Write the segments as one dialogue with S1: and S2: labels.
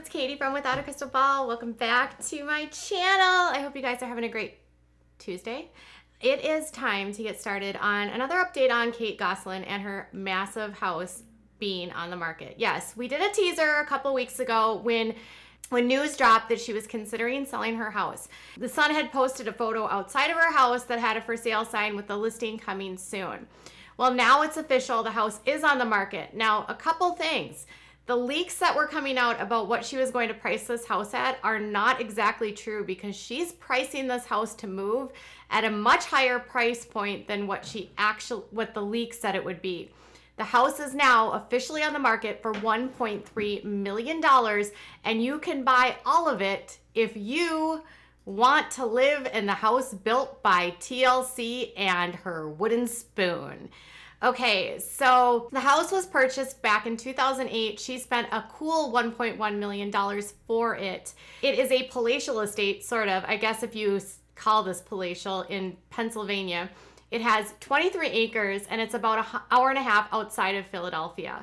S1: it's Katie from Without a Crystal Ball. Welcome back to my channel. I hope you guys are having a great Tuesday. It is time to get started on another update on Kate Gosselin and her massive house being on the market. Yes, we did a teaser a couple weeks ago when when news dropped that she was considering selling her house. The Sun had posted a photo outside of her house that had a for sale sign with the listing coming soon. Well, now it's official. The house is on the market. Now, a couple things. The leaks that were coming out about what she was going to price this house at are not exactly true because she's pricing this house to move at a much higher price point than what she actually what the leak said it would be. The house is now officially on the market for $1.3 million, and you can buy all of it if you want to live in the house built by TLC and her wooden spoon. Okay, so the house was purchased back in 2008. She spent a cool $1.1 million for it. It is a palatial estate, sort of, I guess if you call this palatial in Pennsylvania. It has 23 acres and it's about an hour and a half outside of Philadelphia.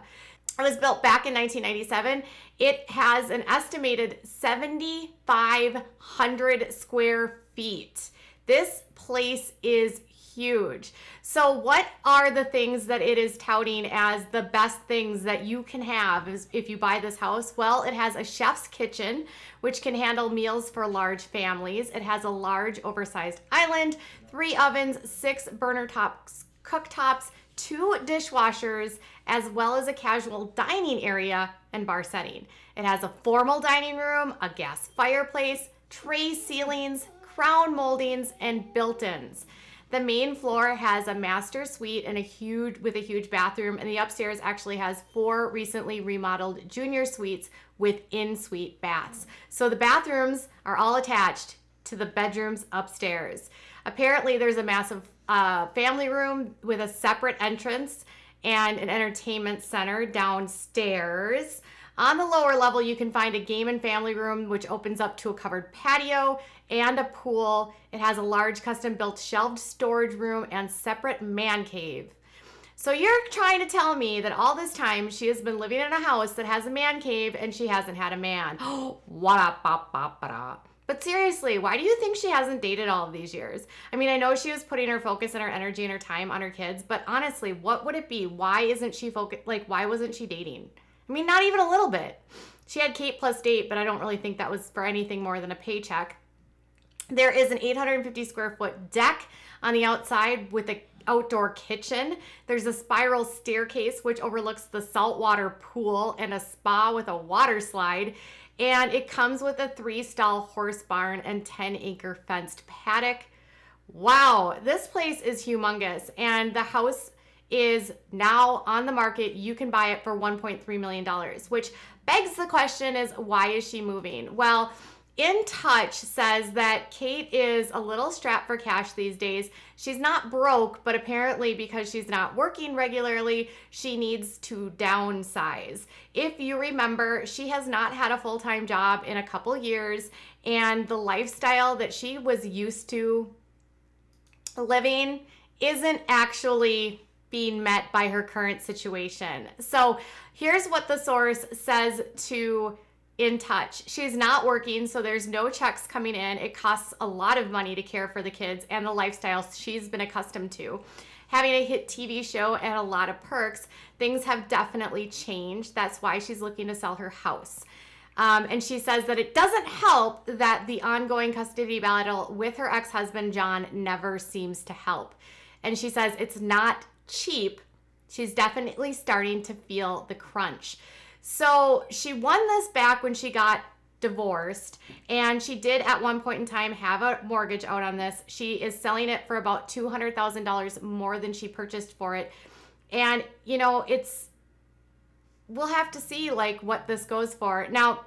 S1: It was built back in 1997. It has an estimated 7,500 square feet. This place is huge. So, what are the things that it is touting as the best things that you can have if you buy this house? Well, it has a chef's kitchen, which can handle meals for large families. It has a large, oversized island, three ovens, six burner tops, cooktops, two dishwashers, as well as a casual dining area and bar setting. It has a formal dining room, a gas fireplace, tray ceilings, crown moldings, and built ins. The main floor has a master suite and a huge with a huge bathroom, and the upstairs actually has four recently remodeled junior suites with in-suite baths. So the bathrooms are all attached to the bedrooms upstairs. Apparently, there's a massive uh, family room with a separate entrance and an entertainment center downstairs. On the lower level, you can find a game and family room, which opens up to a covered patio and a pool. It has a large custom built shelved storage room and separate man cave. So you're trying to tell me that all this time she has been living in a house that has a man cave and she hasn't had a man. But seriously, why do you think she hasn't dated all of these years? I mean, I know she was putting her focus and her energy and her time on her kids, but honestly, what would it be? Why isn't she focused? Like, why wasn't she dating? I mean, not even a little bit. She had Kate plus date, but I don't really think that was for anything more than a paycheck. There is an 850 square foot deck on the outside with an outdoor kitchen. There's a spiral staircase which overlooks the saltwater pool and a spa with a water slide. And it comes with a three stall horse barn and 10 acre fenced paddock. Wow, this place is humongous. And the house is now on the market. You can buy it for $1.3 million, which begs the question is why is she moving? Well, in Touch says that Kate is a little strapped for cash these days. She's not broke, but apparently because she's not working regularly, she needs to downsize. If you remember, she has not had a full-time job in a couple years, and the lifestyle that she was used to living isn't actually being met by her current situation. So here's what the source says to in touch. She's not working, so there's no checks coming in. It costs a lot of money to care for the kids and the lifestyle she's been accustomed to. Having a hit TV show and a lot of perks, things have definitely changed. That's why she's looking to sell her house. Um, and she says that it doesn't help that the ongoing custody battle with her ex husband, John, never seems to help. And she says it's not cheap, she's definitely starting to feel the crunch. So she won this back when she got divorced and she did at one point in time have a mortgage out on this. She is selling it for about $200,000 more than she purchased for it. And you know, it's we'll have to see like what this goes for. Now,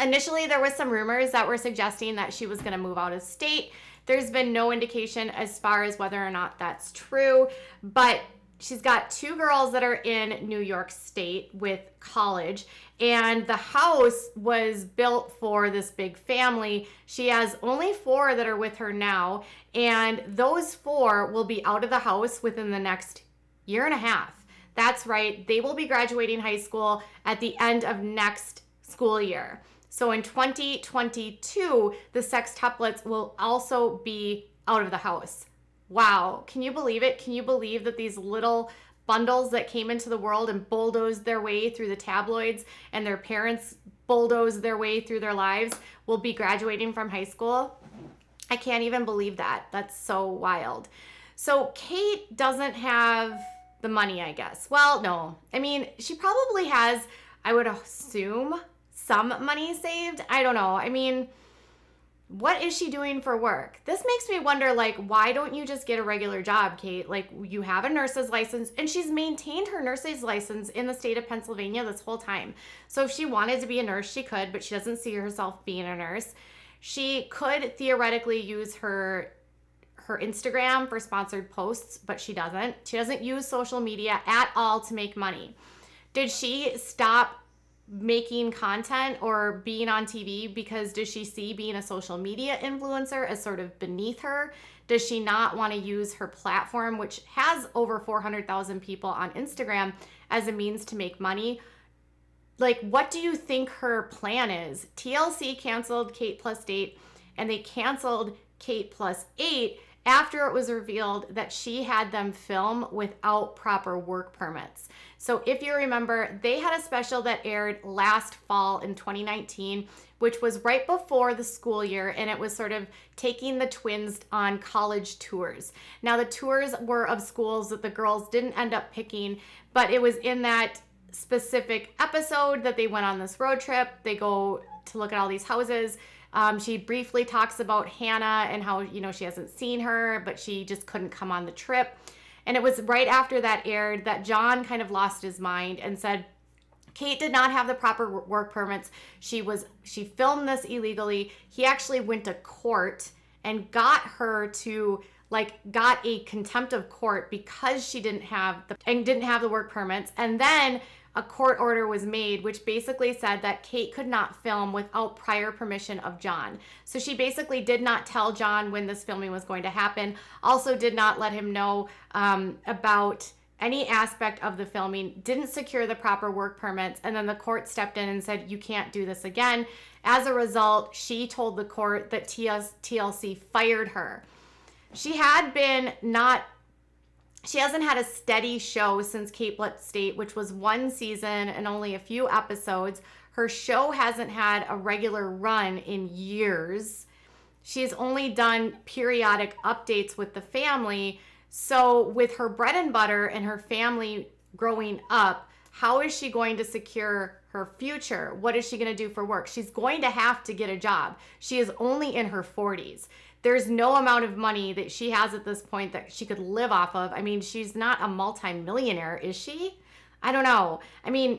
S1: initially there was some rumors that were suggesting that she was going to move out of state. There's been no indication as far as whether or not that's true, but she's got two girls that are in New York State with college, and the house was built for this big family. She has only four that are with her now, and those four will be out of the house within the next year and a half. That's right, they will be graduating high school at the end of next school year. So in 2022, the sextuplets will also be out of the house. Wow, can you believe it? Can you believe that these little bundles that came into the world and bulldozed their way through the tabloids and their parents bulldozed their way through their lives will be graduating from high school? I can't even believe that. That's so wild. So Kate doesn't have the money, I guess. Well, no. I mean, she probably has, I would assume, some money saved. I don't know. I mean, what is she doing for work? This makes me wonder like why don't you just get a regular job, Kate? Like you have a nurse's license and she's maintained her nurse's license in the state of Pennsylvania this whole time. So if she wanted to be a nurse, she could, but she doesn't see herself being a nurse. She could theoretically use her her Instagram for sponsored posts, but she doesn't. She doesn't use social media at all to make money. Did she stop making content or being on TV because does she see being a social media influencer as sort of beneath her? Does she not want to use her platform, which has over 400,000 people on Instagram, as a means to make money? Like, what do you think her plan is? TLC canceled Kate plus date and they canceled Kate plus eight after it was revealed that she had them film without proper work permits. So, if you remember, they had a special that aired last fall in 2019, which was right before the school year, and it was sort of taking the twins on college tours. Now, the tours were of schools that the girls didn't end up picking, but it was in that specific episode that they went on this road trip. They go to look at all these houses um, she briefly talks about Hannah and how, you know, she hasn't seen her, but she just couldn't come on the trip. And it was right after that aired that John kind of lost his mind and said, Kate did not have the proper work permits. She was she filmed this illegally. He actually went to court and got her to like got a contempt of court because she didn't have the and didn't have the work permits. And then a court order was made which basically said that Kate could not film without prior permission of John. So she basically did not tell John when this filming was going to happen, also did not let him know um, about any aspect of the filming, didn't secure the proper work permits, and then the court stepped in and said, You can't do this again. As a result, she told the court that TLC fired her. She had been not she hasn't had a steady show since Capelet State, which was one season and only a few episodes. Her show hasn't had a regular run in years. She's only done periodic updates with the family. So, with her bread and butter and her family growing up, how is she going to secure her future? What is she going to do for work? She's going to have to get a job. She is only in her 40s there's no amount of money that she has at this point that she could live off of. I mean, she's not a multimillionaire, is she? I don't know. I mean,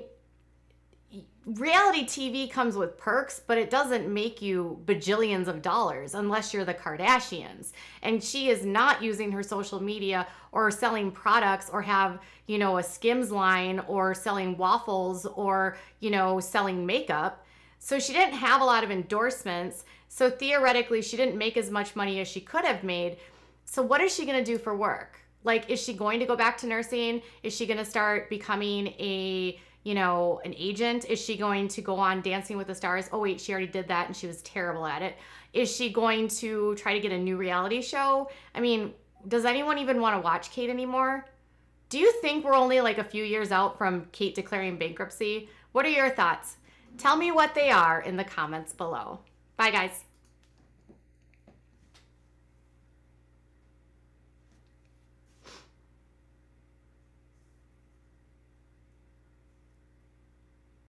S1: reality TV comes with perks, but it doesn't make you bajillions of dollars unless you're the Kardashians. And she is not using her social media or selling products or have, you know, a Skims line or selling waffles or, you know, selling makeup. So she didn't have a lot of endorsements. So theoretically, she didn't make as much money as she could have made. So, what is she going to do for work? Like, is she going to go back to nursing? Is she going to start becoming a you know, an agent? Is she going to go on Dancing with the Stars? Oh, wait, she already did that and she was terrible at it. Is she going to try to get a new reality show? I mean, does anyone even want to watch Kate anymore? Do you think we're only like a few years out from Kate declaring bankruptcy? What are your thoughts? Tell me what they are in the comments below. Bye, guys.